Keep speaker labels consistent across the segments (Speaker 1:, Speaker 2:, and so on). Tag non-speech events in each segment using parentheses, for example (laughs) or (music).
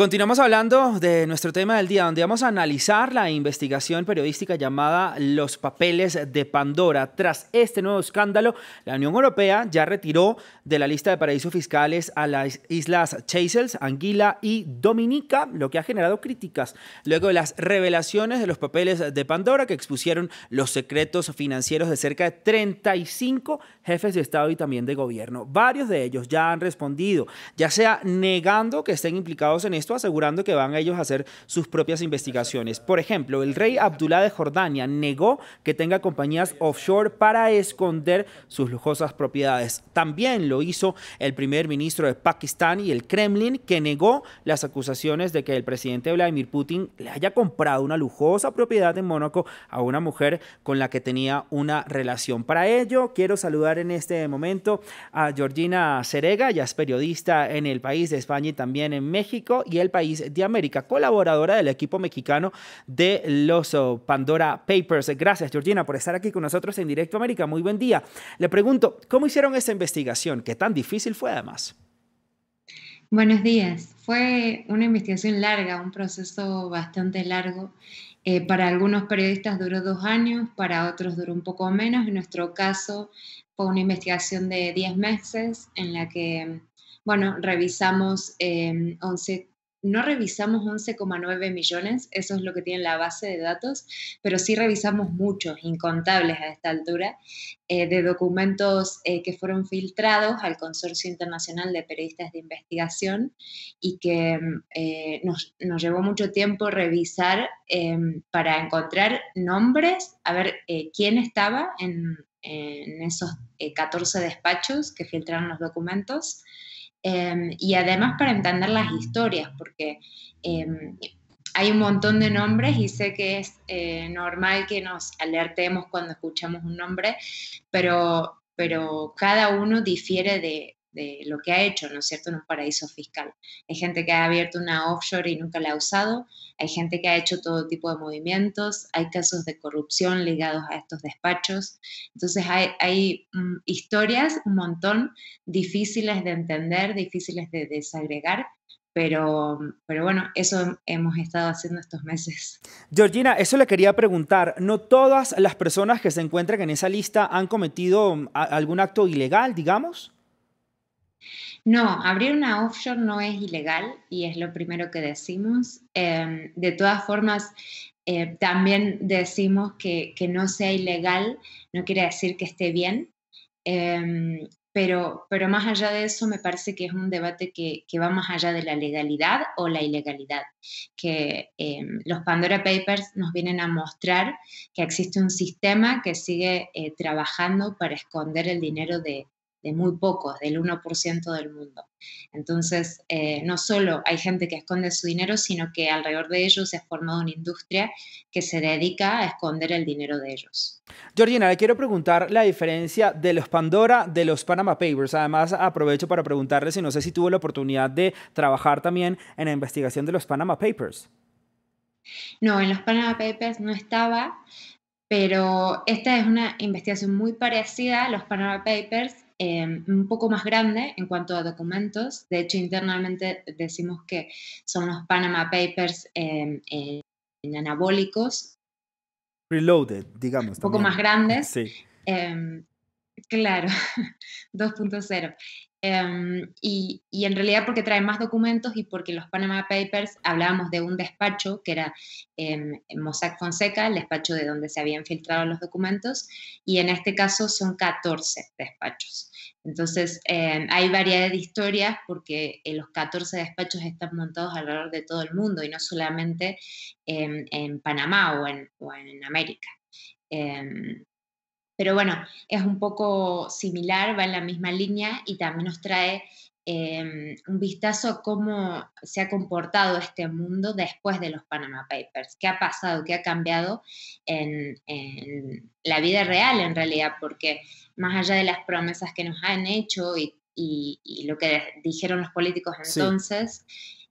Speaker 1: Continuamos hablando de nuestro tema del día, donde vamos a analizar la investigación periodística llamada Los Papeles de Pandora. Tras este nuevo escándalo, la Unión Europea ya retiró de la lista de paraísos fiscales a las islas Chasels, Anguila y Dominica, lo que ha generado críticas luego de las revelaciones de los papeles de Pandora que expusieron los secretos financieros de cerca de 35 jefes de Estado y también de gobierno. Varios de ellos ya han respondido, ya sea negando que estén implicados en esto, asegurando que van ellos a hacer sus propias investigaciones. Por ejemplo, el rey Abdullah de Jordania negó que tenga compañías offshore para esconder sus lujosas propiedades. También lo hizo el primer ministro de Pakistán y el Kremlin, que negó las acusaciones de que el presidente Vladimir Putin le haya comprado una lujosa propiedad en Mónaco a una mujer con la que tenía una relación. Para ello, quiero saludar en este momento a Georgina Cerega, ya es periodista en el país de España y también en México, y el país de América, colaboradora del equipo mexicano de los oh, Pandora Papers. Gracias, Georgina, por estar aquí con nosotros en Directo América. Muy buen día. Le pregunto, ¿cómo hicieron esa investigación? ¿Qué tan difícil fue además?
Speaker 2: Buenos días. Fue una investigación larga, un proceso bastante largo. Eh, para algunos periodistas duró dos años, para otros duró un poco menos. En nuestro caso fue una investigación de diez meses en la que, bueno, revisamos eh, 11 no revisamos 11,9 millones, eso es lo que tiene la base de datos, pero sí revisamos muchos, incontables a esta altura, eh, de documentos eh, que fueron filtrados al Consorcio Internacional de Periodistas de Investigación y que eh, nos, llevó mucho tiempo revisar em, para encontrar nombres, a ver quién estaba en esos 14 despachos que filtraron los documentos Em, y además para entender las historias, porque em, hay un montón de nombres y sé que es eh, normal que nos alertemos cuando escuchamos un nombre, pero, pero cada uno difiere de, de lo que ha hecho, ¿no es cierto?, en un paraíso fiscal. Hay gente que ha abierto una offshore y nunca la ha usado, hay gente que ha hecho todo tipo de movimientos, hay casos de corrupción ligados a estos despachos. Entonces hay, mm, historias, un montón, difíciles de entender, difíciles
Speaker 1: de desagregar, pero, pero bueno, eso hemos estado haciendo estos meses. Georgina, eso le quería preguntar. No todas las personas que se encuentran en esa lista han cometido mm, algún acto ilegal, digamos.
Speaker 2: No, abrir una offshore no es ilegal y es lo primero que decimos. Em, de todas formas, eh, también decimos que, no sea ilegal, no quiere decir que esté bien, em, pero, pero más allá de eso me parece que es un debate que, va más allá de la legalidad o la ilegalidad, que em, los Pandora Papers nos vienen a mostrar que existe un sistema que sigue eh, trabajando para esconder el dinero de, de muy pocos, del 1% del mundo. Entonces, eh, no solo hay gente que esconde su dinero, sino que alrededor de ellos se ha formado una industria que se dedica a esconder el dinero de ellos.
Speaker 1: Georgina, le quiero preguntar la diferencia de los Pandora de los Panama Papers. Además, aprovecho para preguntarle si no sé si tuvo la oportunidad de trabajar también en la investigación de los Panama Papers.
Speaker 2: No, en los Panama Papers no estaba, pero esta es una investigación muy parecida a los Panama Papers Em, un poco más grande en cuanto a documentos. De hecho, internamente decimos que son los Panama Papers em, en anabólicos.
Speaker 1: Reloaded, digamos. Un poco más grandes. Sí.
Speaker 2: Em, claro, 2.0. (laughs) Em, y, en realidad porque trae más documentos y porque los Panama Papers hablábamos de un despacho que era em, Mossack Fonseca, el despacho de donde se habían filtrado los documentos, y en este caso son 14 despachos. Entonces, em, hay variedad de historias porque eh, los 14 despachos están montados alrededor de todo el mundo y no solamente en Panamá o en, o en América. Pero bueno, es un poco similar, va en la misma línea y también nos trae em, un vistazo a cómo se ha comportado este mundo después de los Panama Papers, qué ha pasado, qué ha cambiado en, la vida real en realidad, porque más allá de las promesas que nos han hecho y, lo que dijeron los políticos entonces,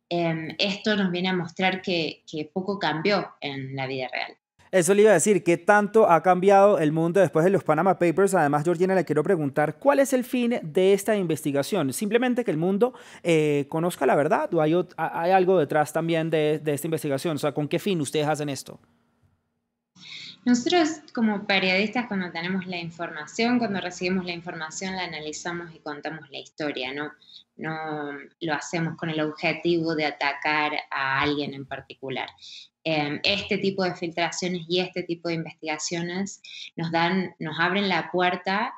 Speaker 2: em, esto nos viene a mostrar que poco cambió en la vida real.
Speaker 1: Eso le iba a decir, ¿qué tanto ha cambiado el mundo después de los Panama Papers? Además, Georgina, le quiero preguntar, ¿cuál es el fin de esta investigación? ¿Simplemente que el mundo eh, conozca la verdad o hay, hay algo detrás también de, de esta investigación? O sea, ¿con qué fin ustedes hacen esto?
Speaker 2: Nosotros como periodistas cuando tenemos la información, cuando recibimos la información, la analizamos y contamos la historia, ¿no? No lo hacemos con el objetivo de atacar a alguien en particular. Em, este tipo de filtraciones y este tipo de investigaciones nos, dan, nos abren la puerta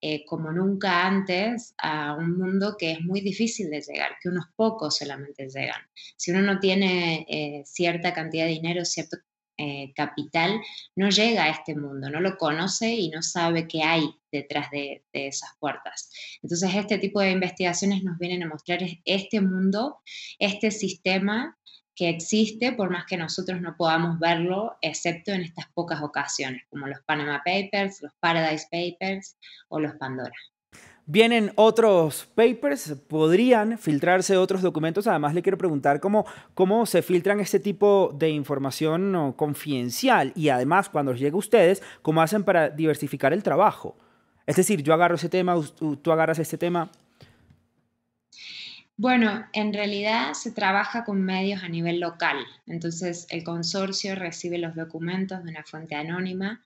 Speaker 2: eh, como nunca antes a un mundo que es muy difícil de llegar, que unos pocos solamente llegan. Si uno no tiene eh, cierta cantidad de dinero, cierto eh, capital, no llega a este mundo, no lo conoce y no sabe qué hay detrás de, de, esas puertas. Entonces, este tipo de investigaciones nos vienen a mostrar este mundo, este sistema que existe, por más que nosotros no podamos verlo, excepto en estas pocas ocasiones, como los Panama Papers, los Paradise Papers
Speaker 1: o los Pandora. Vienen otros papers, podrían filtrarse otros documentos. Además, le quiero preguntar cómo, cómo se filtran este tipo de información confidencial y además, cuando llegue a ustedes, cómo hacen para diversificar el trabajo. Es decir, yo agarro ese tema, tú agarras este tema,
Speaker 2: bueno, en realidad se trabaja con medios a nivel local, entonces el consorcio recibe los documentos de una fuente anónima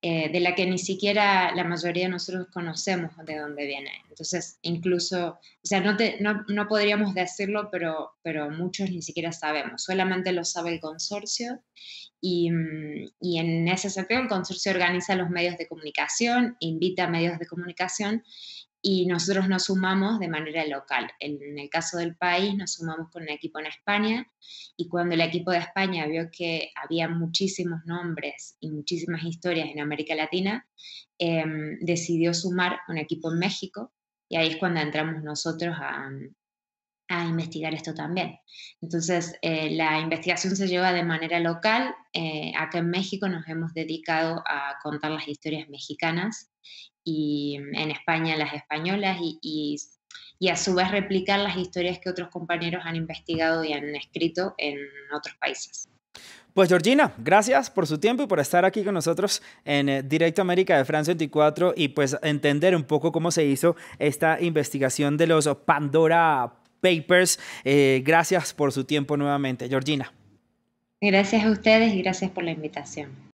Speaker 2: eh, de la que ni siquiera la mayoría de nosotros conocemos de dónde viene. Entonces, incluso, o sea, no, no, podríamos decirlo, pero, pero muchos ni siquiera sabemos, solamente lo sabe el consorcio y, mm, y, en ese sentido el consorcio organiza los medios de comunicación, invita a medios de comunicación y nosotros nos sumamos de manera local. En el caso del país nos sumamos con un equipo en España y cuando el equipo de España vio que había muchísimos nombres y muchísimas historias en América Latina, em, decidió sumar un equipo en México y ahí es cuando entramos nosotros a, a investigar esto también. Entonces, eh, la investigación se lleva de manera local. Eh, acá en México nos hemos dedicado a contar las historias mexicanas y mm, en España las españolas y, y, a su vez replicar las historias que otros compañeros han investigado y han escrito en otros países.
Speaker 1: Pues Georgina, gracias por su tiempo y por estar aquí con nosotros en eh, Directo América de France 24 y pues entender un poco cómo se hizo esta investigación de los Pandora Papers. Eh, gracias por su tiempo nuevamente, Georgina.
Speaker 2: Gracias a ustedes y gracias por la invitación.